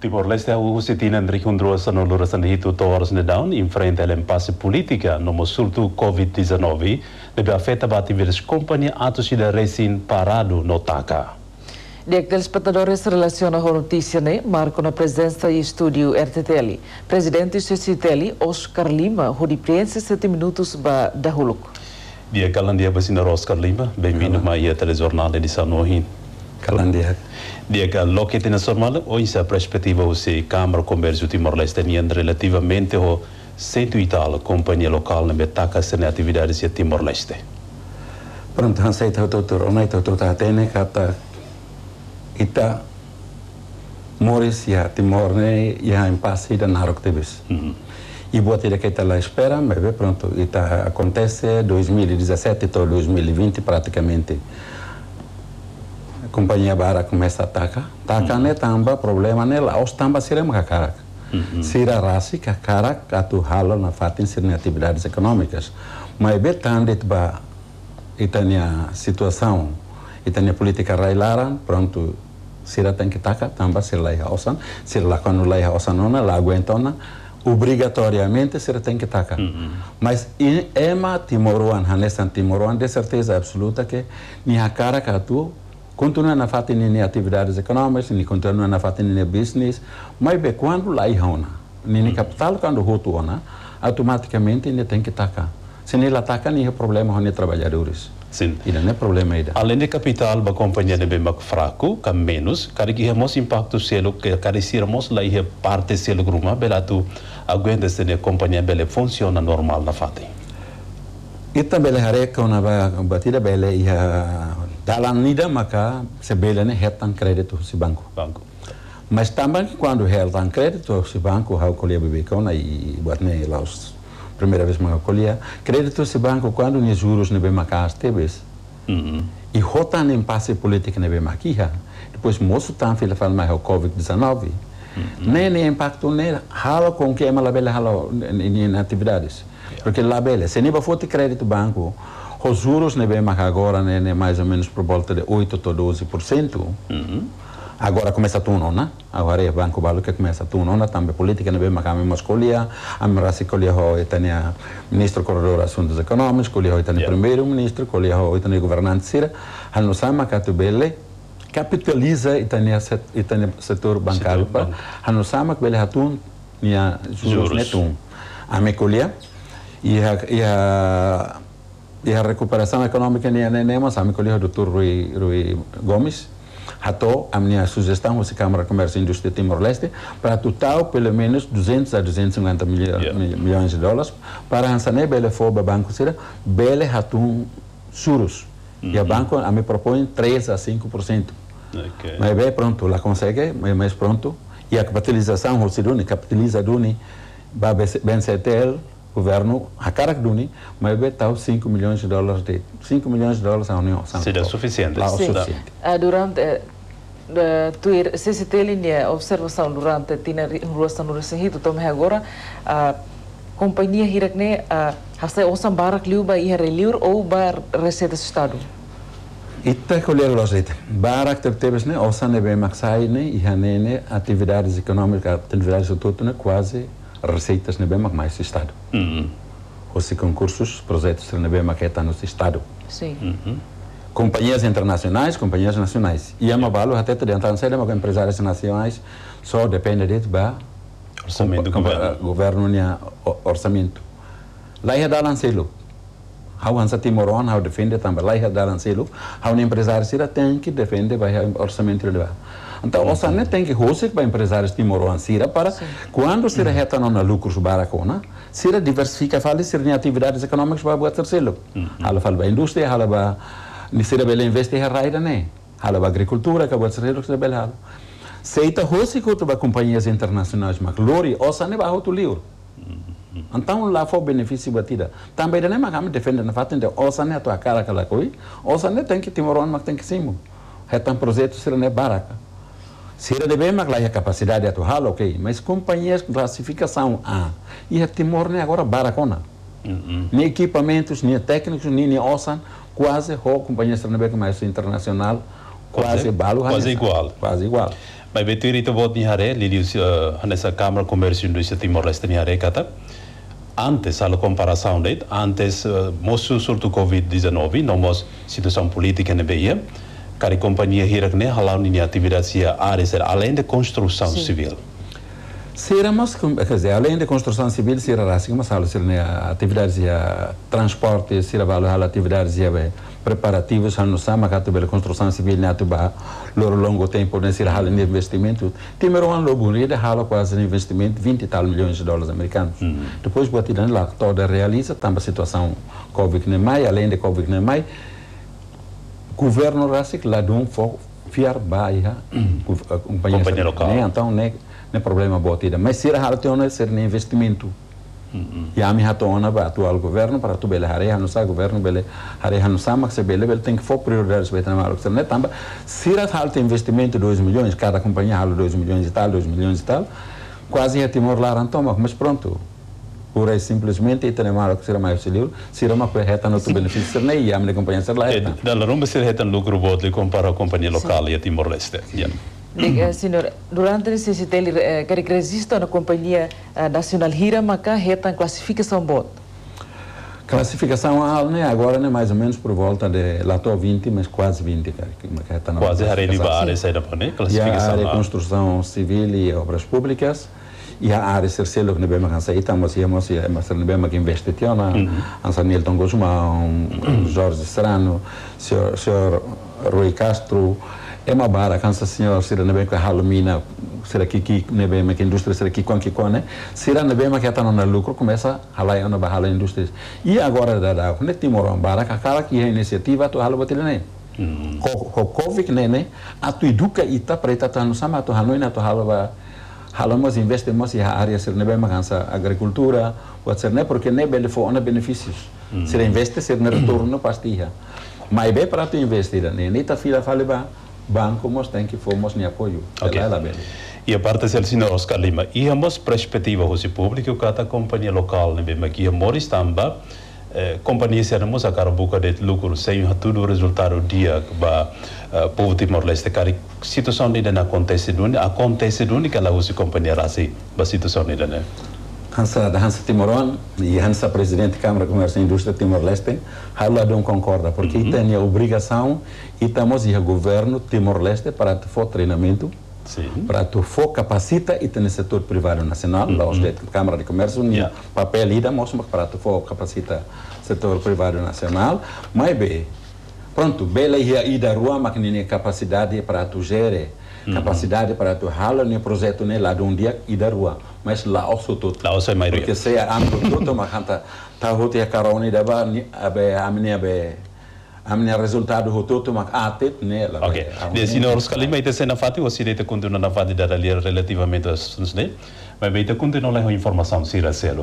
Timor Leste huhusitina înrihundrua să nu lurăsând hitu toars ne down în frente ale impase politica no mosultu COVID-19 de be afeta bati virus company atu si de resin parado no taca. De que os espectadores relacionam com notícia, né? marcam a presença e estúdio RTTL. Presidente CCTL, Oscar Lima, Rudi Priense, 7 minutos da Huluk. Dia Calandia Bacina Oscar Lima, bem-vindo a Telejornal edição 9. Kalandia. Diga, sua mala? hoje é a perspectiva você Câmara Comércio Timor-Leste relativamente ao cento e tal companhia local na metaca sem atividades de Timor-Leste. Pronto, Hansei Tautotur, Onai Tautotur, né Kata, tá, Ita, tá, Moris, já Timor, né, já é em passe da arquitetura, E boa tira que está lá espera, mas pronto, Ita tá, acontece 2017 até 2020 praticamente companhia bara começa a atacar. Ataca uhum. tamba, problema nela. Os tamba sira makakarak. Uhum. Sira rasi kakarak atu halo na fatin sira atividades econômicas. Mas de ba itania situação, itania política railaran, pronto, sira tem que taca, tamba sira laiha osan, sira lá quando laiha osanona, lá né, aguentona, né, obrigatoriamente você tem que tacar. Uhum. Mas em Ema Timoruan, Hanessan Timoruan, de certeza absoluta que minha cara que atua continua a fazer de atividades econômicas, continua continuano a fazer business, mas bem, quando lá irão, é nini hum. capital quando roto, automaticamente ele tem que tacar. Se ele ataca, nem é problema com os trabalhadores. Sim. E não é problema ainda. Além de capital, a companhia de bem fraco, com menos, cara que temos é impacto selo, que cara se temos lá e é parte selo gruma, belato, aguenta se a companhia bela funciona normal na fase. E também a reca, uma batida bela e a Dalam nida maka sebelahnya hetan kredito si banco. Banco. Mas também quando hetan kredito si banco hau kolia bebekona e buatne laus primeira vez maka kolia kredito si banco quando ni juros nebe maka astebes. E -hmm. E hotan impasse política nebe makiha. Depois moço tam fila fala mais hau Covid-19. Nem mm-hmm. nem impacto nem halo com que é malabela halo em atividades. Porque labela, se nem for crédito banco, os juros nevemos né, agora né, né, mais ou menos por volta de 8 a 12%. Uhum. Agora começa a né Agora é o Banco Balo que começa a tunona. Né? Também política, nevemos a mesma escolha. A minha escolha é o ministro corredor de assuntos econômicos, escolha hoje o yeah. primeiro-ministro, escolha hoje o governante Cira. A nossa macatu bele capitaliza e o setor bancário. A nossa macatu bele a juros netum. A minha escolha e a e a recuperação econômica nem nem nem sabe que o doutor Rui, Rui Gomes ratou a minha sugestão a Câmara de Comércio e Indústria Timor-Leste para total pelo menos 200 a 250 milha, yeah. milhões de dólares para ansané bele foba banco será bele ratum juros e a banco a me propõe 3 a 5%. Okay. Mas bem pronto, lá consegue, mas mais pronto. E a capitalização, o Ciruni capitaliza Duni, vai bem CTL, governo, a cara que duni, mas vai estar 5 milhões de dólares de 5 milhões de dólares a União. Será suficiente? Lá, Sim. suficiente. Uh, durante uh, eh, tuir CCT linha observação durante tina ruasan ruasan hito também agora a companhia hirakne a hasta osan barak liu ba ia reliur ou ba receita estado. Ita colher é los ita. Barak tebes né osan é bem maxai né e hanene né? atividades econômicas, atividades tudo né quase receitas na BEMAC mais o Estado. Uhum. Ou se concursos, projetos na BEMAC está é no Estado. Sim. Uhum. Companhias internacionais, companhias nacionais. E é a Mabalo até de adiantar, não sei, né, mas empresários nacionais só depende de ba, orçamento do governo. Governo né, orçamento. Lá é dar lancelo. Hau hansa timoron, hau defende também. Lá é dar lancelo. Hau empresário sira tem que defender vai orçamento de lá. Então, o SANE tem que rozer para empresários timoruansira para, Sim. quando se reta não na lucros baracona, se diversifica, fala, se atividades econômicas para o terceiro. Uhum. Ela fala para a indústria, ela para. Nisira ele investe em raida, né? Fala para agricultura, que é o terceiro que bela. Seita rozer para companhias internacionais, mas glória, o SANE vai outro livro. Uhum. Então lá foi benefício batida. Também nem né, mais me defende na fato de ossa né a tua cara que ela coi, ossa tem que timoron mas tem que simo. um projeto ser né baraca. Cira de bem, mas lá a capacidade atuar, ok. Mas companhias com classificação A. E a Timor nem agora baracona. Uh -uh. Nem equipamentos, nem técnicos, nem, nem osan. Quase a companhia estrangeira mais internacional. Quase, balo, quase igual. Quase igual. Mas betu irita bot ni hare, lili uh, eh, nessa Câmara Comércio e Indústria Timor-Leste ni hare kata. Antes, a comparação dele, antes, uh, eh, moço surto Covid-19, não moço situação política na Bahia. Cara, a companhia Hirak nem halaram em atividades áreas, além de construção Sim. civil. Será mais, quer dizer, além de construção civil, será lá assim, mas há atividades de transporte, será valer atividades de preparativos, não sabe, que a construção civil não atuba por longo tempo, nem será há investimento. Primeiro ano, logo, ele há quase investimento, 20 tal milhões de dólares americanos. Uhum. Depois, botar lá, toda realiza, também a situação covid nem mais, além de covid nem mais governo Rasik lá de um fiar baia, mm. companhia, companhia local. Né? Então, não é, né problema boa Mas se a tona né, ser um né investimento. Mm-hmm. E a minha tona para atual governo, para tu bele hareha no sa governo, bele hareha no sa, mas bele, bele tem que for prioridade para o que não é Se a halta investimento 2 milhões, cada companhia halta 2 milhões e tal, 2 milhões e tal, quase ia timor lá, então, mas pronto pura e simplesmente tenemara que será mais silio será uma perreta no tu benefício né e a minha companhia será lá da larumba será reta lucro botle compara a companhia local e a Timor Leste Diga, senhor, durante esse sistema, quer que resista na companhia eh, nacional Hira, mas reta classificação bot? Classificação alta, né? Agora, né? Mais ou menos por volta de lá estou 20, mas quase 20, cara. Quase a área de bares, aí da né? Classificação. E a área de construção civil e obras públicas ja ari sërselok në bëjmë kanë sajita, mos je mos je, mos në bëjmë kë investiciona, mm-hmm. ansa njëllë të ngozhma, mm-hmm. Jorge Serrano, sër Rui Castro, e ma bara, kanë së sinjor, sërë në bëjmë kë halumina, sërë kiki në bëjmë kë industri, sërë kikon kikone, sira në bëjmë kë atanë na lucro, começa halai në bahala indústria E agora da da, në timoron bara, ka kara kë iniciativa të halë bëtilë nejë. Kokovic mm-hmm. nene, atu iduka ita preta tanu sama atu hanoi na atu halwa Hala nós investemos na área Sernebé, mas na agricultura, o Sernebé, porque nem bele foi uma benefícios. Mm. Se investe, se retorno pastilha. Mas bem para tu investir, nem nem tá fila fale ba, banco nós tem que fomos nem apoio. E okay. Ela bele. E a parte do senhor Oscar Lima, e a perspectiva do público que companhia local, né, bem, aqui a Moristamba, Tamba, eh, companhia serna mosa boca de lucro sem tudo o resultado dia para o eh, povo Timor Leste A situação ainda não acontece acontece do que ela usa companhia rasi a situação ainda né Hansa da Hansa Timoron e Hansa presidente Câmara de Comércio e Indústria Timor Leste hala não concorda porque uhum. tem a obrigação e estamos e o governo Timor Leste para fazer treinamento Sim. Portanto, FOC capacita e tem no setor privado nacional, uhum. lá os da Câmara de Comércio, yeah. papel lida, mostra que o FOC capacita setor privado nacional, mas bem, pronto, bela e da rua, mas que capacidade para tu gerir, uhum. capacidade para tu ralo nem projeto nem lá de um dia e da rua, mas lá also tudo, Lá o é maioria. Porque se é amplo todo, mas tá, tá, tá, tá, tá, tá, tá, tá, tá, amne resultado hoto to mak atet ne la ok de sino ruskali mai te sena fati wasi de te kundu na fati da relativamente asuntos ne mas mai te kundu na informação sira selo